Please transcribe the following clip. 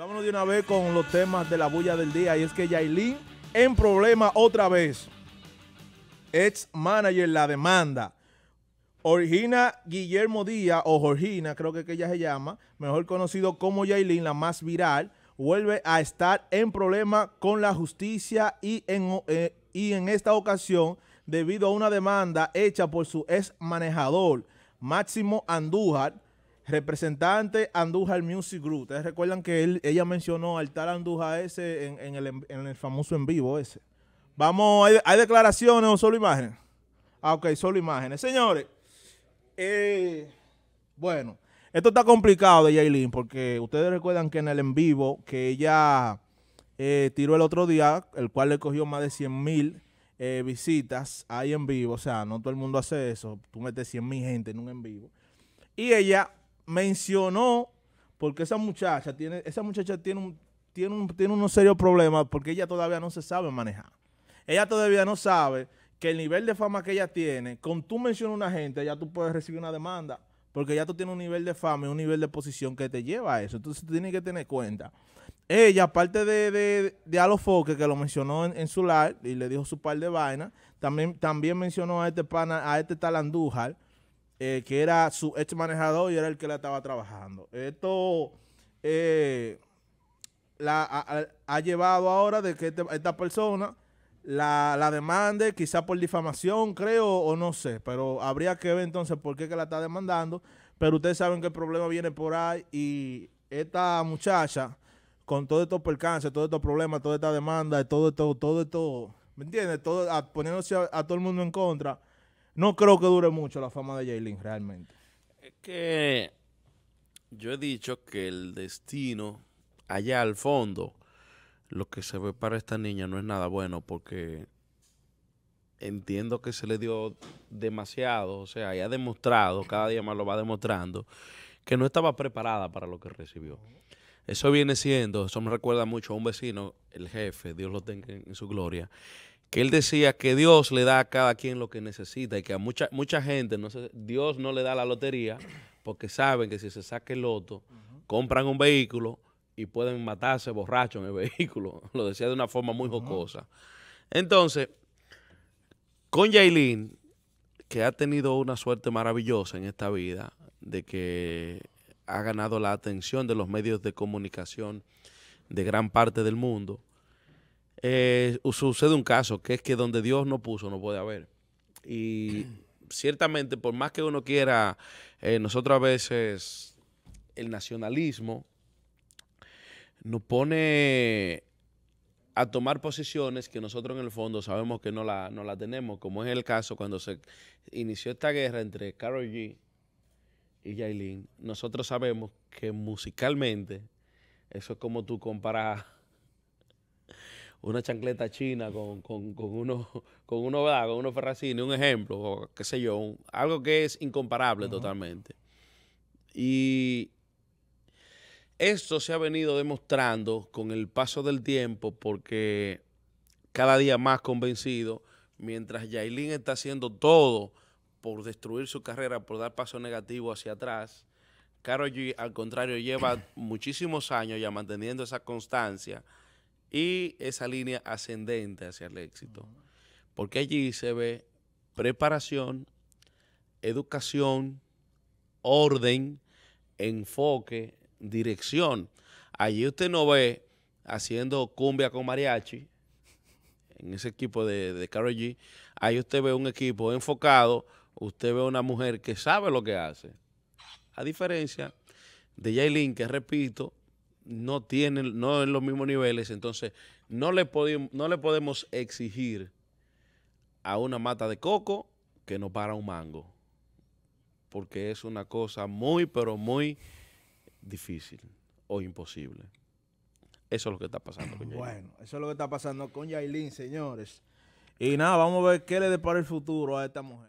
vámonos de una vez con los temas de la bulla del día. Y es que Yailin en problema otra vez. Ex manager la demanda. origina Guillermo Díaz, o Jorgina, creo que, que ella se llama, mejor conocido como Yailin, la más viral, vuelve a estar en problema con la justicia y en, eh, y en esta ocasión debido a una demanda hecha por su ex manejador, Máximo Andújar, representante Andújar Music Group. Ustedes recuerdan que ella mencionó al tal Andújar ese en, el, famoso en vivo ese. Vamos, ¿hay, declaraciones o solo imágenes? Ah, ok, solo imágenes. Señores, eh, bueno, esto está complicado de Yailin porque ustedes recuerdan que en el en vivo que ella eh, tiró el otro día, el cual le cogió más de 100 mil eh, visitas ahí en vivo. O sea, no todo el mundo hace eso. Tú metes 100 mil gente en un en vivo. Y ella mencionó, porque esa muchacha tiene, esa muchacha tiene un, tiene tiene unos serios problemas porque ella todavía no se sabe manejar. Ella todavía no sabe que el nivel de fama que ella tiene, con tú mencionas a una gente, ya tú puedes recibir una demanda, porque ya tú tienes un nivel de fama y un nivel de posición que te lleva a eso. Entonces tú tienes que tener cuenta. Ella, aparte de, de, de Alofoque, que lo mencionó en, su live y le dijo su par de vainas, también, también mencionó a este pana, a este tal Andújar, eh, que era su ex manejador y era el que la estaba trabajando. Esto eh, la, ha, llevado ahora de que este, esta persona la, demande, quizá por difamación, creo, o no sé, pero habría que ver entonces por qué que la está demandando. Pero ustedes saben que el problema viene por ahí y esta muchacha, con todos estos percances, todos estos problemas, toda esta demanda, todo esto, todo esto, ¿me entiendes? Todo, poniéndose a todo el mundo en contra no creo que dure mucho la fama de Jaylin, realmente. Es que yo he dicho que el destino allá al fondo, lo que se ve para esta niña no es nada bueno porque entiendo que se le dio demasiado, o sea, y ha demostrado, cada día más lo va demostrando, que no estaba preparada para lo que recibió. Eso viene siendo, eso me recuerda mucho a un vecino, el jefe, Dios lo tenga en su gloria, que él decía que Dios le da a cada quien lo que necesita y que a mucha, mucha gente, no Dios no le da la lotería porque saben que si se saca el loto, compran un vehículo y pueden matarse borrachos en el vehículo. Lo decía de una forma muy jocosa. Entonces, con Yailin, que ha tenido una suerte maravillosa en esta vida, de que ha ganado la atención de los medios de comunicación de gran parte del mundo, eh, sucede un caso, que es que donde Dios no puso no puede haber. Y ciertamente, por más que uno quiera, eh, nosotros a veces el nacionalismo nos pone a tomar posiciones que nosotros en el fondo sabemos que no la, no la tenemos, como es el caso cuando se inició esta guerra entre Carol G y Yailin. Nosotros sabemos que musicalmente, eso es como tú comparas una chancleta china con, con, con unos, con uno, ferracini, un ejemplo, o qué sé yo, algo que es incomparable totalmente. Y esto se ha venido demostrando con el paso del tiempo porque cada día más convencido, mientras Yailin está haciendo todo por destruir su carrera, por dar paso negativo hacia atrás, Caro G, al contrario, lleva muchísimos años ya manteniendo esa constancia y esa línea ascendente hacia el éxito. Porque allí se ve preparación, educación, orden, enfoque, dirección. Allí usted no ve haciendo cumbia con mariachi, en ese equipo de, de G, ahí usted ve un equipo enfocado, usted ve una mujer que sabe lo que hace. A diferencia de Yailin, que repito, no tienen, no en los mismos niveles, entonces no le, no le podemos exigir a una mata de coco que no para un mango, porque es una cosa muy, pero muy difícil o imposible. Eso es lo que está pasando con Bueno, eso es lo que está pasando con Yailin, señores. Y nada, vamos a ver qué le depara el futuro a esta mujer.